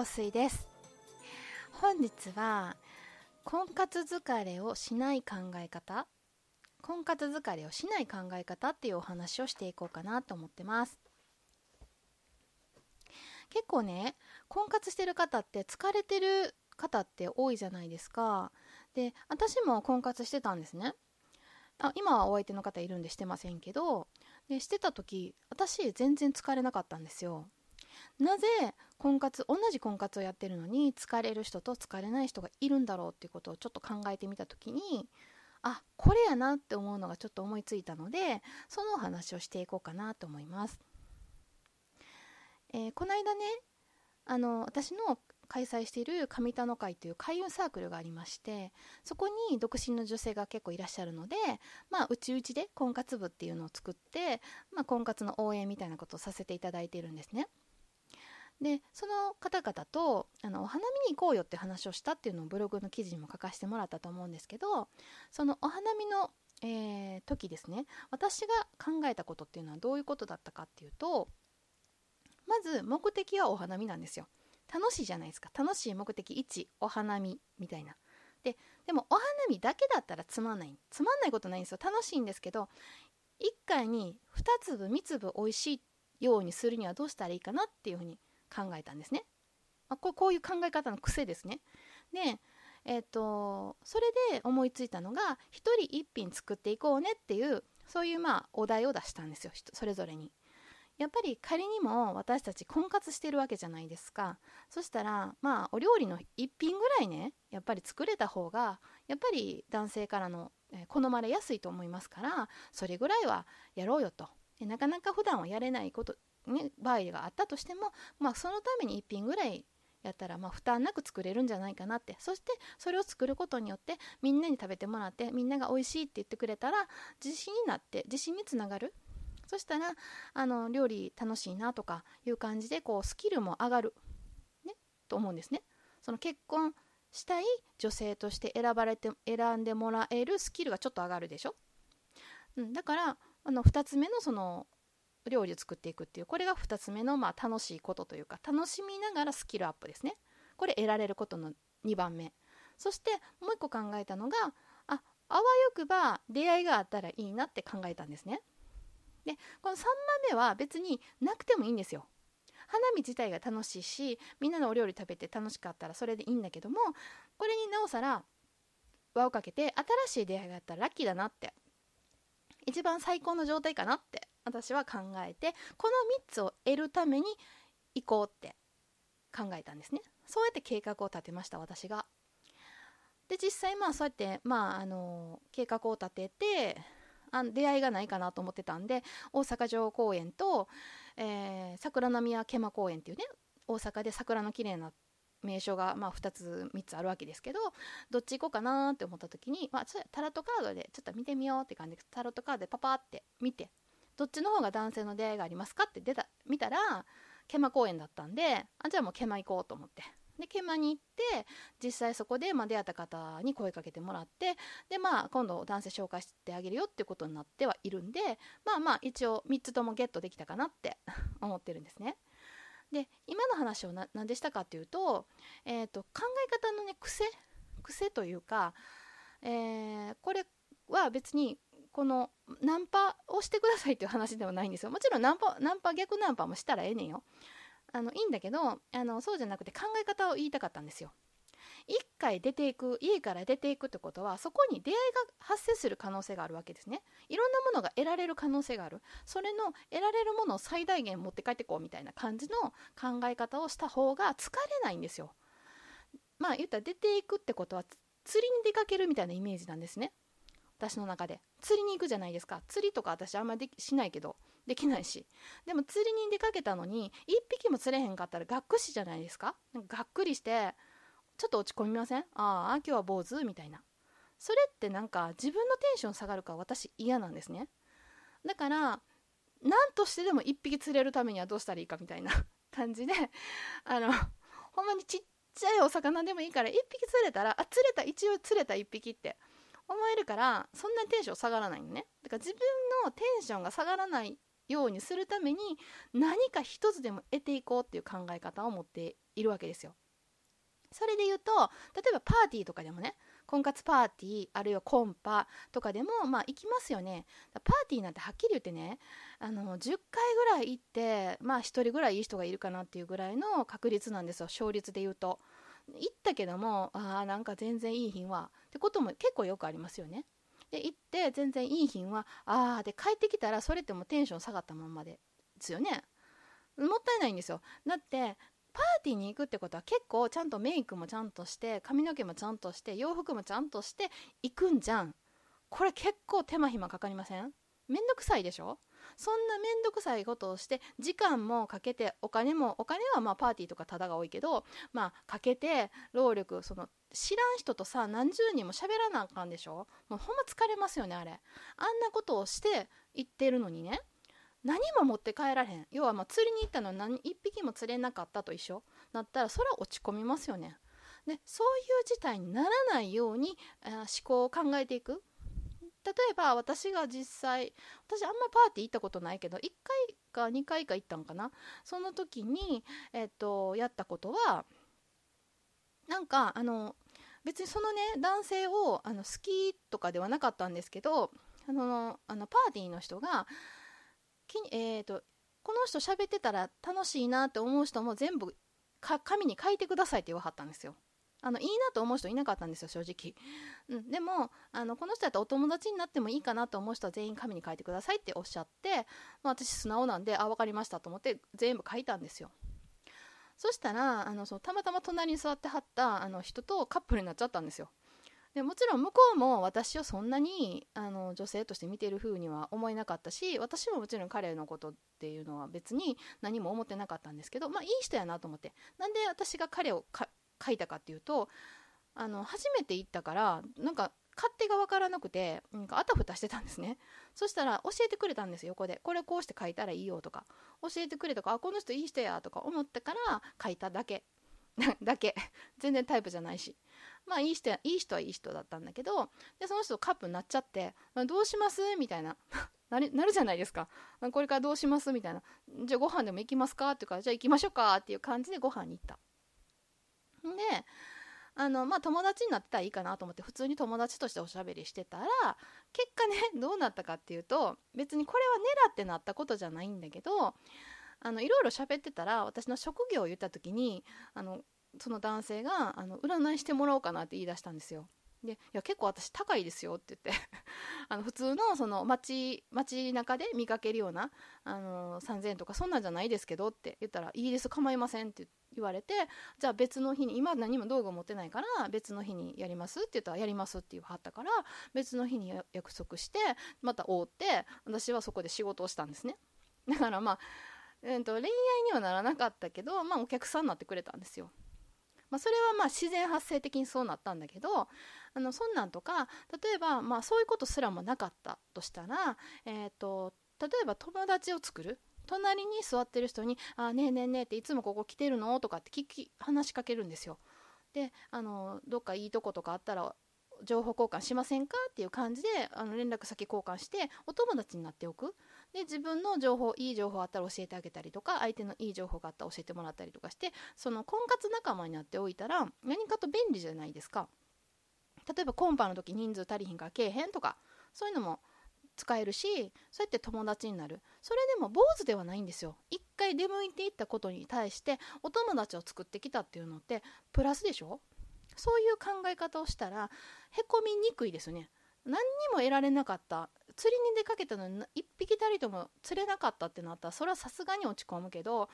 香水です本日は婚活疲れをしない考え方婚活疲れをしない考え方っていうお話をしていこうかなと思ってます結構ね婚活してる方って疲れてる方って多いじゃないですかで私も婚活してたんですねあ今はお相手の方いるんでしてませんけどでしてた時私全然疲れなかったんですよなぜ婚活同じ婚活をやってるのに疲れる人と疲れない人がいるんだろうっていうことをちょっと考えてみた時にあこれやなって思うのがちょっと思いついたのでそのお話をしていこうかなと思います。えー、この間ねあの私の開催している上田の会という開運サークルがありましてそこに独身の女性が結構いらっしゃるのでまあうちうちで婚活部っていうのを作って、まあ、婚活の応援みたいなことをさせていただいているんですね。でその方々とあのお花見に行こうよって話をしたっていうのをブログの記事にも書かせてもらったと思うんですけどそのお花見の、えー、時ですね私が考えたことっていうのはどういうことだったかっていうとまず目的はお花見なんですよ楽しいじゃないですか楽しい目的1お花見みたいなででもお花見だけだったらつまんないつまんないことないんですよ楽しいんですけど1回に2粒3粒美味しいようにするにはどうしたらいいかなっていうふうに考えたんですね。まあ、ここういう考え方の癖ですね。で、えーと、それで思いついたのが1人1品作っていこうねっていうそういうまあお題を出したんですよそれぞれに。やっぱり仮にも私たち婚活してるわけじゃないですかそしたらまあお料理の1品ぐらいねやっぱり作れた方がやっぱり男性からの、え好まれやすいと思いますからそれぐらいはやろうよとなかなか普段はやれないことね、場合があったとしても、まあ、そのために1品ぐらいやったらまあ負担なく作れるんじゃないかなってそしてそれを作ることによってみんなに食べてもらってみんなが美味しいって言ってくれたら自信になって自信につながるそしたらあの料理楽しいなとかいう感じでこうスキルも上がる、ね、と思うんですね。その結婚したい女性として選ばれて選んでもらえるスキルがちょっと上がるでしょ、うん、だからあの2つ目のその料理を作っていくっていうこれが2つ目のまあ楽しいことというか楽しみながらスキルアップですねこれ得られることの2番目そしてもう1個考えたのがああわよくば出会いがあったらいいなって考えたんですねでこの3番目は別になくてもいいんですよ花見自体が楽しいしみんなのお料理食べて楽しかったらそれでいいんだけどもこれになおさら輪をかけて新しい出会いがあったらラッキーだなって一番最高の状態かなって私は考えてこの3つを得るために行こうって考えたんですねそうやって計画を立てました私がで実際まあそうやってまああの計画を立ててあ出会いがないかなと思ってたんで大阪城公園と、えー、桜宮慶馬公園っていうね大阪で桜の綺麗な名所がまあ2つ3つあるわけですけどどっち行こうかなって思った時に、まあ、タロットカードでちょっと見てみようって感じでタロットカードでパパって見てどっちの方が男性の出会いがありますかって出た見たらケマ公園だったんであじゃあもうケマ行こうと思ってでケマに行って実際そこで、ま出会った方に声かけてもらってで、まあ、今度男性紹介してあげるよっていうことになってはいるんでまあまあ一応3つともゲットできたかなって 思ってるんですね。で今の話を何でしたかっていうと,、えーと、と考え方のね癖癖というか、えー、これは別にこのナンパしてくださいっていう話ではないんですよもちろんナンパナンパ逆ナンパもしたらええねんよあのいいんだけどあのそうじゃなくて考え方を言いたかったんですよ1回出ていく家から出ていくってことはそこに出会いが発生する可能性があるわけですねいろんなものが得られる可能性があるそれの得られるものを最大限持って帰ってこうみたいな感じの考え方をした方が疲れないんですよまあ言ったら出ていくってことは釣りに出かけるみたいなイメージなんですね私の中で釣りに行くじゃないですか釣りとか私あんまりしないけどできないしでも釣りに出かけたのに1匹も釣れへんかったらがっくしじゃないですかがっくりしてちょっと落ち込みませんああ今日は坊主みたいなそれってなんか自分のテンション下がるか私嫌なんですねだから何としてでも1匹釣れるためにはどうしたらいいかみたいな 感じであのほんまにちっちゃいお魚でもいいから1匹釣れたらあ釣れた一応釣れた1匹って思えるからそんなにテンション下がらないのねだから自分のテンションが下がらないようにするために何か一つでも得ていこうっていう考え方を持っているわけですよそれで言うと例えばパーティーとかでもね婚活パーティーあるいはコンパとかでもまあ行きますよねパーティーなんてはっきり言ってねあの10回ぐらい行ってまあ1人ぐらいいい人がいるかなっていうぐらいの確率なんですよ勝率で言うと行ったけどもあなんか全然いい品はってことも結構よくありますよね。で行って全然いい品はああで帰ってきたらそれってもテンション下がったまんまでですよね。もったいないんですよだってパーティーに行くってことは結構ちゃんとメイクもちゃんとして髪の毛もちゃんとして洋服もちゃんとして行くんじゃんこれ結構手間暇かかりませんめんどくさいでしょそんな面倒くさいことをして時間もかけてお金もお金はまパーティーとかただが多いけど、まあ、かけて労力その知らん人とさ何十人も喋らなあかんでしょもうほんま疲れますよねあれあんなことをして行ってるのにね何も持って帰られへん要はま釣りに行ったのに1匹も釣れなかったと一緒なったらそれは落ち込みますよねでそういう事態にならないように、えー、思考を考えていく例えば私が実際私あんまりパーティー行ったことないけど1回か2回か行ったんかなその時に、えーと、やったことはなんかあの別にそのね男性をあの好きとかではなかったんですけどあのあのパーティーの人がきに、えーと、とこの人喋ってたら楽しいなって思う人も全部か紙に書いてくださいって言わはったんですよ。あのいいなと思う人いなかったんですよ正直、うん、でもあのこの人だったらお友達になってもいいかなと思う人は全員紙に書いてくださいっておっしゃって、まあ、私素直なんであ分かりましたと思って全部書いたんですよそしたらあのそうたまたま隣に座ってはったあの人とカップルになっちゃったんですよでもちろん向こうも私をそんなにあの女性として見てる風には思えなかったし私ももちろん彼のことっていうのは別に何も思ってなかったんですけどまあいい人やなと思ってなんで私が彼を書いたかっていうとあの初めて行ったからなんか勝手が分からなくてなんかあたふたしてたんですねそしたら教えてくれたんですよ横でこれこうして書いたらいいよとか教えてくれとかあこの人いい人やとか思ったから書いただけ だけ全然タイプじゃないしまあいい人いい人はいい人だったんだけどでその人カップになっちゃって「どうします?」みたいな なるなるじゃないですかこれからどうしますみたいな「じゃあご飯でも行きますか?」ってうかじゃあ行きましょうか」っていう感じでご飯に行ったであのまあ、友達になってたらいいかなと思って普通に友達としておしゃべりしてたら結果ね どうなったかっていうと別にこれは狙ってなったことじゃないんだけどあのいろいろ喋ってたら私の職業を言った時にあのその男性があの占いしてもらおうかなって言い出したんですよ。でいや結構私高いですよって言って あの普通のその街街中で見かけるような、あの3,000円とかそんなんじゃないですけどって言ったら「いいです構いません」って言って。言われてじゃあ別の日に今何も道具持ってないから別の日にやりますって言ったらやりますって言わはったから別の日に約束してまた覆って私はそこで仕事をしたんですねだからまあ、えーと、恋愛にはならなかったけど、まあ、お客さんになってくれたんですよまあ、それはまあ自然発生的にそうなったんだけどあのそんなんとか例えばまあそういうことすらもなかったとしたら、えーと例えば友達を作る隣に座ってる人に「あねえねえねえ」っていつもここ来てるのとかって聞き話しかけるんですよ。であのどっかいいとことかあったら情報交換しませんかっていう感じであの連絡先交換してお友達になっておくで自分の情報いい情報あったら教えてあげたりとか相手のいい情報があったら教えてもらったりとかしてその婚活仲間になっておいたら何かと便利じゃないですか例えばコンパの時人数足りひんからけえへんとかそういうのも使えるしそうやって友達になるそれでも坊主ではないんですよ一回出向いていったことに対してお友達を作ってきたっていうのってプラスでしょそういう考え方をしたらへこみにくいですね何にも得られなかった釣りに出かけたのに1匹たりとも釣れなかったってなったらそれはさすがに落ち込むけど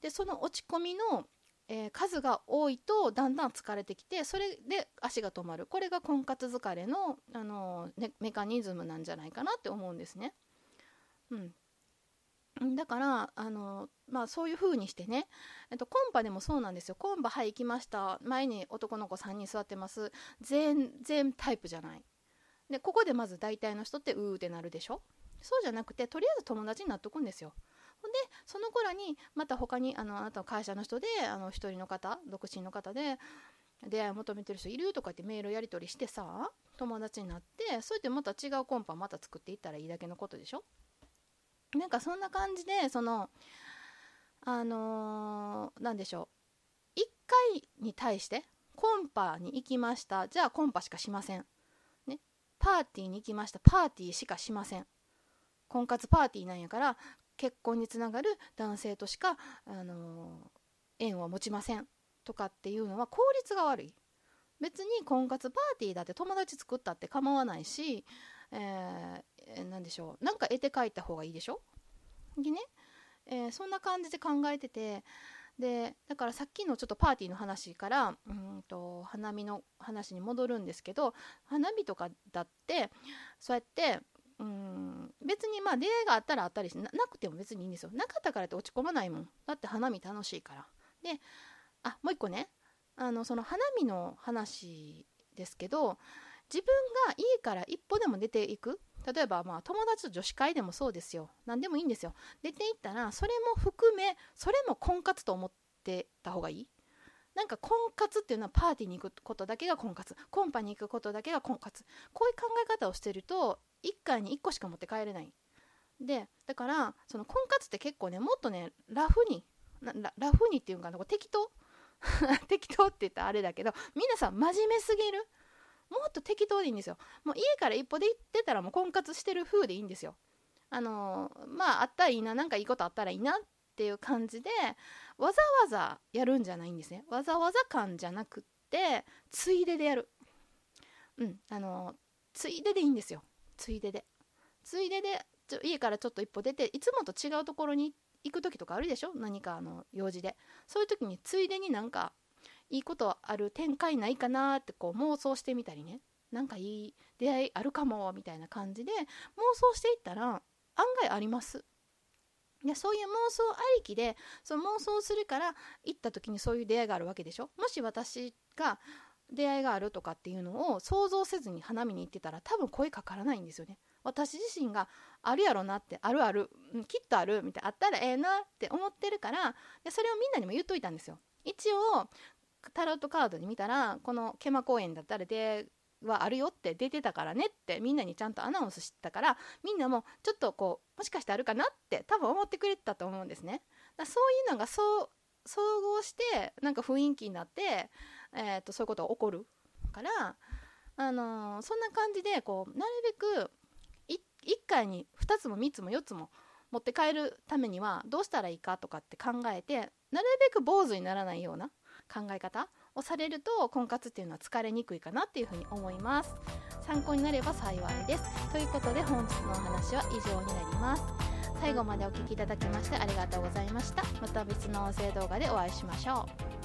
でその落ち込みのえー、数が多いとだんだん疲れてきてそれで足が止まるこれが婚活疲れの、あのー、ね、メカニズムなんじゃないかなって思うんですね。うん、だからあのー、まあ、そういう風にしてね、えっと、コンパでもそうなんですよコンパはい行きました前に男の子3人座ってます全然タイプじゃないでここでまず大体の人ってうーってなるでしょそうじゃなくてとりあえず友達になっとくんですよでその頃にまた他にあのあなたの会社の人であの1人の方独身の方で出会いを求めてる人いるとかってメールやり取りしてさ友達になってそうやってまた違うコンパまた作っていったらいいだけのことでしょなんかそんな感じでそのあの何、でしょう1回に対してコンパに行きましたじゃあコンパしかしません、ね、パーティーに行きましたパーティーしかしません婚活パーティーなんやから結婚につながる男性としか、あの縁を持ちませんとかっていうのは効率が悪い別に婚活パーティーだって友達作ったって構わないし、えー、何でしょうなんか得て帰った方がいいでしょでね、えー、そんな感じで考えててでだからさっきのちょっとパーティーの話からうんと花見の話に戻るんですけど花火とかだってそうやってうん別にまあ出会いがあったらあったりしなくても別にいいんですよなかったからって落ち込まないもんだって花見楽しいからであもう一個ねあのその花見の話ですけど自分が家から一歩でも出ていく例えばまあ友達と女子会でもそうですよ何でもいいんですよ出ていったらそれも含めそれも婚活と思ってた方がいいなんか婚活っていうのはパーティーに行くことだけが婚活コンパに行くことだけが婚活こういう考え方をしてると1回に1個しか持って帰れないでだからその婚活って結構ねもっとねラフにラフにっていうかな適当 適当って言ったらあれだけど皆さん真面目すぎるもっと適当でいいんですよもう家から一歩で行ってたらもう婚活してる風でいいんですよあのまああったらいいななんかいいことあったらいいなっていう感じでわざわざやるんじゃないんですねわざわざ感じゃなくってついででやるうんあのついででいいんですよついででついででちょ家からちょっと一歩出ていつもと違うところに行く時とかあるでしょ何かあの用事でそういう時についでになんかいいことある展開ないかなってこう妄想してみたりねなんかいい出会いあるかもみたいな感じで妄想していったら案外ありますでそういう妄想ありきでその妄想するから行った時にそういう出会いがあるわけでしょもし私が出会いがあるとかっていうのを想像せずに花見に行ってたら多分声かからないんですよね。私自身があるやろなってあるある、うん、きっとあるみたいあったらええなって思ってるからでそれをみんなにも言っといたんですよ。一応タロットカードに見たらこのケマ公園だったらではあるよって出てたからねってみんなにちゃんとアナウンスしてたからみんなもちょっとこうもしかしてあるかなって多分思ってくれてたと思うんですね。だそういうのがそう総合してなんか雰囲気になってえー、とそういうことが起こるから、あのー、そんな感じでこうなるべく 1, 1回に2つも3つも4つも持って帰るためにはどうしたらいいかとかって考えてなるべく坊主にならないような考え方をされると婚活っていうのは疲れにくいかなっていうふに思います参考になれば幸いですということで本日のお話は以上になります最後までお聴きいただきましてありがとうございましたまた別の音声動画でお会いしましょう